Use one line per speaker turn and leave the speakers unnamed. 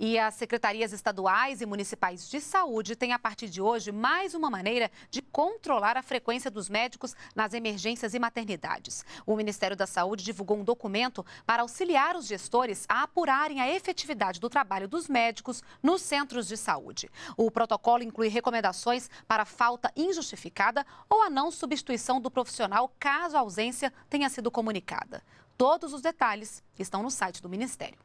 E as secretarias estaduais e municipais de saúde têm, a partir de hoje, mais uma maneira de controlar a frequência dos médicos nas emergências e maternidades. O Ministério da Saúde divulgou um documento para auxiliar os gestores a apurarem a efetividade do trabalho dos médicos nos centros de saúde. O protocolo inclui recomendações para falta injustificada ou a não substituição do profissional caso a ausência tenha sido comunicada. Todos os detalhes estão no site do Ministério.